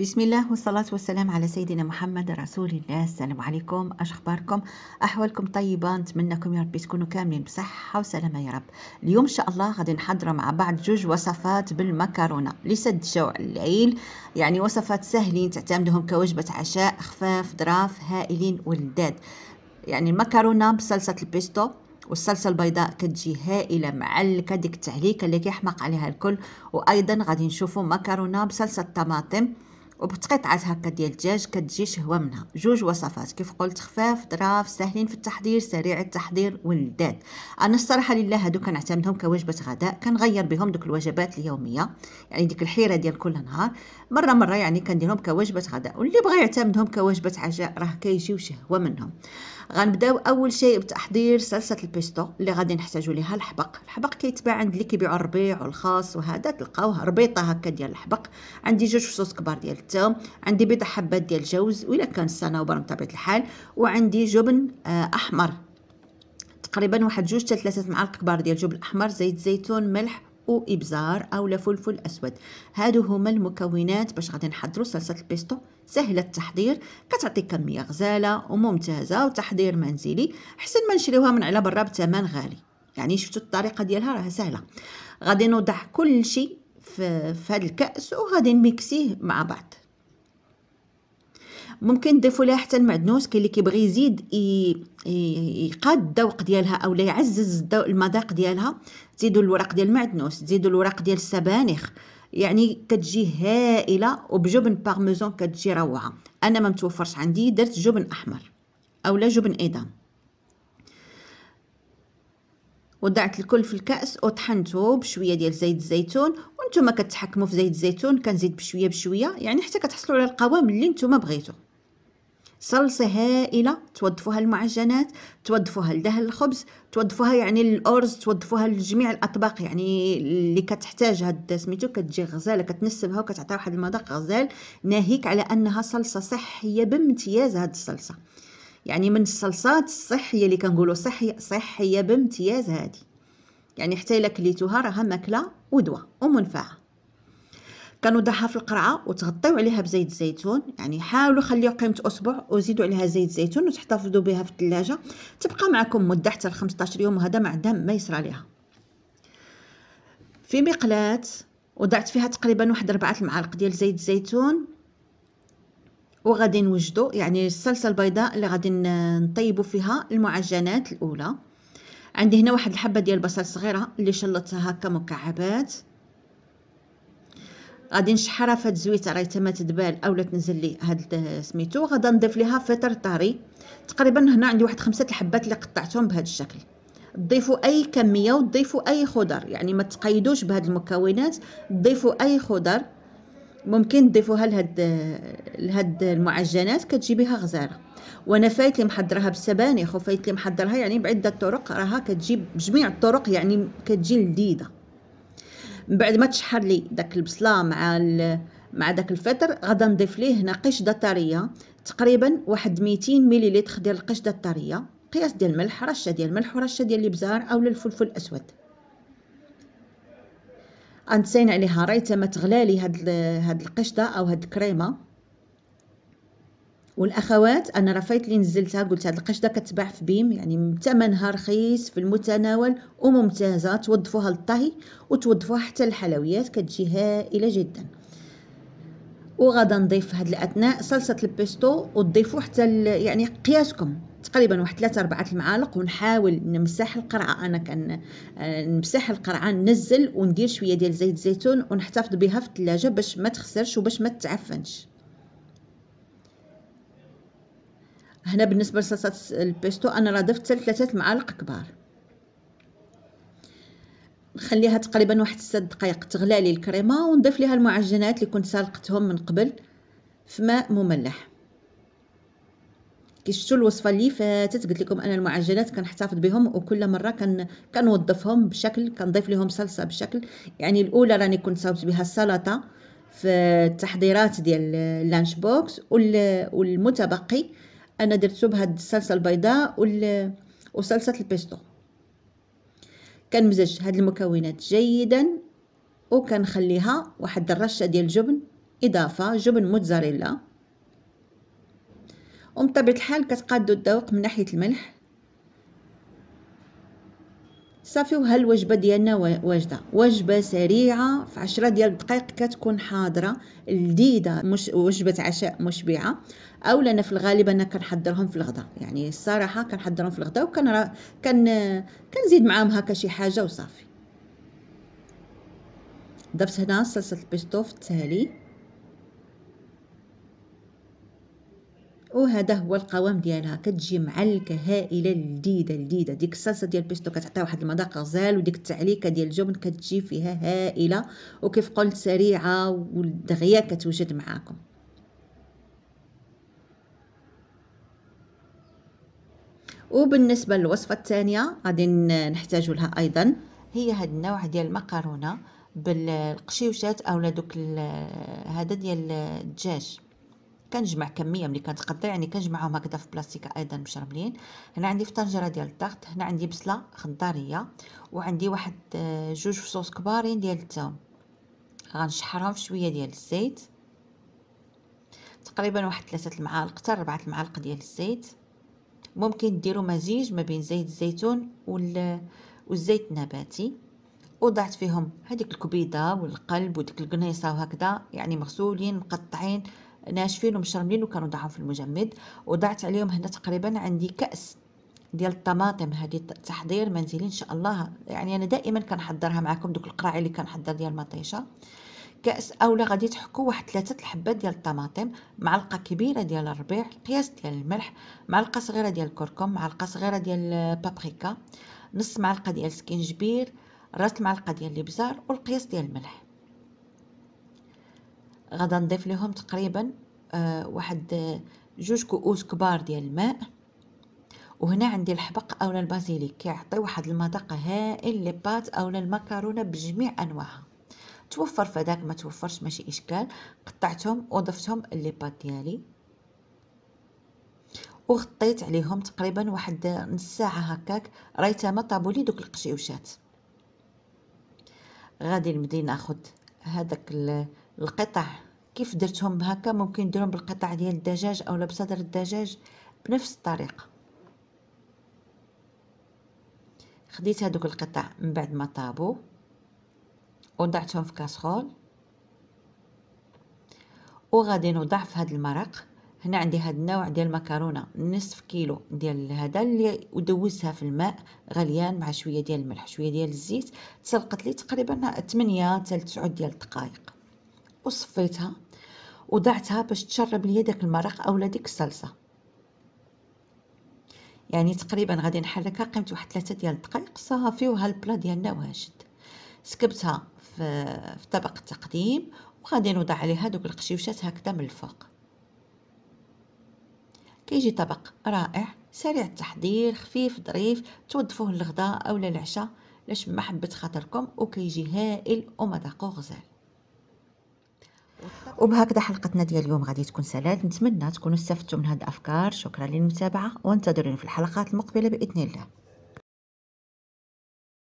بسم الله والصلاة والسلام على سيدنا محمد رسول الله السلام عليكم اش اخباركم احوالكم طيبة نتمنىكم يا ربي تكونوا كاملين بصحة وسلامة يا رب اليوم ان شاء الله غادي نحضروا مع بعض جوج وصفات بالمكرونة لسد جوع العيل يعني وصفات سهلين تعتمدهم كوجبة عشاء خفاف ظراف هائلين ولداد يعني المكرونة بصلصة البيستو والصلصه البيضاء كتجي هائله معلكه ديك التعليكه اللي كيحمق عليها الكل وايضا غادي نشوفوا مكرونه بصلصه الطماطم وبتقطعات هكا ديال الدجاج كتجي شهوه منها جوج وصفات كيف قلت خفاف ظراف ساهلين في التحضير سريع التحضير ولذات انا الصراحه لله هادو كنعتمدهم كوجبه غداء كنغير بهم دوك الوجبات اليوميه يعني ديك الحيره ديال كل نهار مره مره يعني كنديرهم كوجبه غداء واللي بغى يعتمدهم كوجبه عشاء راه كيجيو شهوه منهم غنبداو اول شيء بتحضير صلصه البيستو اللي غادي نحتاجوا ليها الحبق الحبق كيتباع عند اللي كيبيعوا الربيع والخاص وهذا تلقاوه ربيطه هكا ديال الحبق عندي جوج فصوص كبار ديال حتى عندي بضع حبات ديال الجوز وإلا كان الصنوبر بطبيعة الحال وعندي جبن آه، أحمر تقريبا واحد جوج حتى ثلاثه معالق كبار ديال الجبن الاحمر زيت زيتون ملح وابزار اولا فلفل اسود هادو هما المكونات باش غادي نحضروا صلصه البيستو سهله التحضير كتعطي كميه غزاله وممتازه وتحضير منزلي حسن ما نشريوها من على برا بثمن غالي يعني شفتوا الطريقه ديالها راه سهله غادي نوضع كل شيء في هذا الكاس وغادي نميكسيه مع بعض ممكن تضيفوا لها حتى المعدنوس كاين اللي كيبغي يزيد يقاد الذوق ديالها او لا يعزز المذاق ديالها تزيدوا الوراق ديال المعدنوس تزيدوا الوراق ديال السبانخ يعني كتجي هائله وبجبن بارميزون كتجي روعه انا ما متوفرش عندي درت جبن احمر او لا جبن ايدام وضعت الكل في الكاس وطحنته بشويه ديال زيت الزيتون وانتم كتحكموا في زيت الزيتون كنزيد بشويه بشويه يعني حتى كتحصلوا على القوام اللي نتوما بغيتو صلصة هائلة توظفوها المعجنات توظفوها لدهن الخبز توظفوها يعني الأرز توظفوها لجميع الأطباق يعني اللي كتحتاج هاد سميتو كتجي غزالة كتنسبها وكتعطي واحد المذاق غزال ناهيك على أنها صلصة صحية بامتياز هاد الصلصة يعني من الصلصات الصحية اللي كنقولوا صحية صحية بامتياز هادي يعني حتى الا كليتوها راها ماكله ودواء ومنفعه كنوضعها في القرعه وتغطيو عليها بزيت الزيتون يعني حاولوا خليو قيمه اسبوع وزيدوا عليها زيت الزيتون وتحتفظوا بها في الثلاجه تبقى معكم مده حتى ل 15 يوم وهذا ما عندها ما يصرى عليها في مقلاه وضعت فيها تقريبا واحد ربعة المعالق ديال زيت الزيتون وغادي نوجدو يعني الصلصه البيضاء اللي غادي نطيبو فيها المعجنات الاولى عندي هنا واحد الحبه ديال البصل صغيره اللي شلطتها هكا مكعبات غادي نشحرها فهاد الزويته راه تما تدبال اولا تنزل لي هاد سميتو غادا نضيف ليها فطر طاري تقريبا هنا عندي واحد خمسة الحبات اللي قطعتهم بهاد الشكل ضيفوا اي كميه وضيفوا اي خضر يعني ما تقيدوش بهاد المكونات ضيفوا اي خضر ممكن تضيفوها لهاد لهاد المعجنات كتجي بها غزاره وانا فايت لي محضرها بالسبانخ وفايت لي محضرها يعني بعده طرق راها كتجي بجميع الطرق يعني كتجي لذيذه من بعد ما تشحر لي داك البصله مع مع داك الفطر غادي نضيف ليه هنا قشده طريه تقريبا واحد ميتين مليليتر ديال القشده الطريه قياس ديال الملح رشه ديال الملح ورشه ديال الابزار او الفلفل الاسود غنساين عليها رايته ما تغلالي لي هاد هاد القشده او هاد الكريمه والاخوات انا رفيت لي نزلتها قلت هاد القشده كتباع في بيم يعني ثمنها رخيص في المتناول وممتازه توظفوها للطهي وتوظفوها حتى للحلويات كتجي هائله جدا وغادا نضيف هاد الاثناء صلصه البيستو وتضيفوا حتى يعني قياسكم تقريبا واحد 3 4 المعالق ونحاول نمسح القرعه انا كان آه، نمسح القرعه ننزل وندير شويه ديال زيت الزيتون ونحتفظ بها في الثلاجه باش ما تخسرش وباش ما تعفنش هنا بالنسبه لصلصه البيستو انا راه ضفت ثلاثه معالق كبار نخليها تقريبا واحد ست دقائق تغلى لي الكريمه ونضيف ليها المعجنات اللي كنت سلقتهم من قبل في ماء مملح كي شفتوا الوصفه اللي فاتت قلت لكم انا المعجنات كنحتفظ بهم وكل مره كن كنوظفهم بشكل كنضيف لهم صلصه بشكل يعني الاولى راني كنت صاوبت بها السلطه في التحضيرات ديال اللانش بوكس والمتبقي انا درتو بهاد الصلصه البيضاء وال وصلصه البيستو كنمزج هاد المكونات جيدا وكنخليها واحد الرشه ديال الجبن اضافه جبن موتزاريلا ومن طبيعه الحال كتقادو الذوق من ناحيه الملح صافي وها الوجبه ديالنا واجده وجبه سريعه في 10 ديال الدقائق كتكون حاضره لذيذه مش وجبه عشاء مشبعه او لنا في الغالب انا كنحضرهم في الغداء يعني الصراحه كنحضرهم في الغداء وكن كن كنزيد معاهم هكا شي حاجه وصافي ضفت هنا صلصه البيستو في التالي وهذا هو القوام ديالها كتجي معلكه هائله لذيذه لذيذه ديك الصلصه ديال البيستو كتعطيها واحد المذاق غزال وديك التعليكه ديال الجبن كتجي فيها هائله وكيف قلت سريعه والدغيا كتوجد معاكم وبالنسبه للوصفه الثانيه غادي نحتاجوا لها ايضا هي هاد النوع ديال المكرونه بالقشيوشات اولا دوك هذا ديال الدجاج كنجمع كميه ملي كتقطع يعني كنجمعهم هكذا في بلاستيكه ايضا مشربلين هنا عندي في طنجره ديال الضغط هنا عندي بصله خضاريه وعندي واحد آه، جوج فصوص كبارين ديال التوم غنشحرهم شويه ديال الزيت تقريبا واحد ثلاثه المعالق حتى ربعه المعالق ديال الزيت ممكن ديروا مزيج ما بين زيت الزيتون والزيت النباتي وضعت فيهم هذيك الكبيده والقلب وديك القنيصه وهكذا يعني مغسولين مقطعين ناشفين ومشرملين وكانوا ضعهم في المجمد وضعت عليهم هنا تقريبا عندي كأس ديال الطماطم هذه تحضير منزلي ان شاء الله يعني انا دائما كنحضرها معكم دوك القراعي اللي كنحضر ديال المطيشه كاس اولا غادي تحكوا واحد ثلاثه الحبات ديال الطماطم معلقه كبيره ديال الربيع قياس ديال الملح معلقه صغيره ديال الكركم معلقه صغيره ديال البابريكا نص معلقه ديال سكينجبير راس معلقه ديال الابزار والقياس ديال الملح غادا نضيف لهم تقريبا آه، واحد آه، جوج كؤوس كبار ديال الماء وهنا عندي الحبق اولا البازيليك كيعطي واحد المذاق هائل للبات اولا المكرونه بجميع انواعها توفر فداك ما توفرش ماشي اشكال قطعتهم وضفتهم للبات ديالي وغطيت عليهم تقريبا واحد آه، نص ساعه هكاك ريتما طابوا لي دوك القشيوشات غادي نبدي ناخذ هذاك القطع كيف درتهم هكا ممكن نديرهم بالقطع ديال الدجاج او بصدر الدجاج بنفس الطريقه خديت هذوك القطع من بعد ما طابو وضعتهم في كاسرول وغادي نوضع في هذا المرق هنا عندي هذا النوع ديال المكرونه نصف كيلو ديال هذا اللي ودوزتها في الماء غليان مع شويه ديال الملح شويه ديال الزيت تسلقت لي تقريبا 8 حتى 9 ديال الدقائق وصفيتها ودعتها باش تشرب ليا داك المرق اولا ديك الصلصه يعني تقريبا غادي نحركها قيمت واحد ثلاثة ديال الدقائق صافي وها البلا ديالنا واجد سكبتها في, في طبق التقديم وغادي نوضع عليها دوك القشيوشات هكذا من الفوق كيجي طبق رائع سريع التحضير خفيف ظريف توظفوه للغداء اولا العشاء لاش ما حبت خاطركم وكيجي هائل ومذاقو غزال وبهكذا حلقتنا ديال اليوم غادي تكون سالات نتمنى تكونوا استفدتوا من هاد الافكار شكرا للمتابعه وانتظروني في الحلقات المقبله باذن الله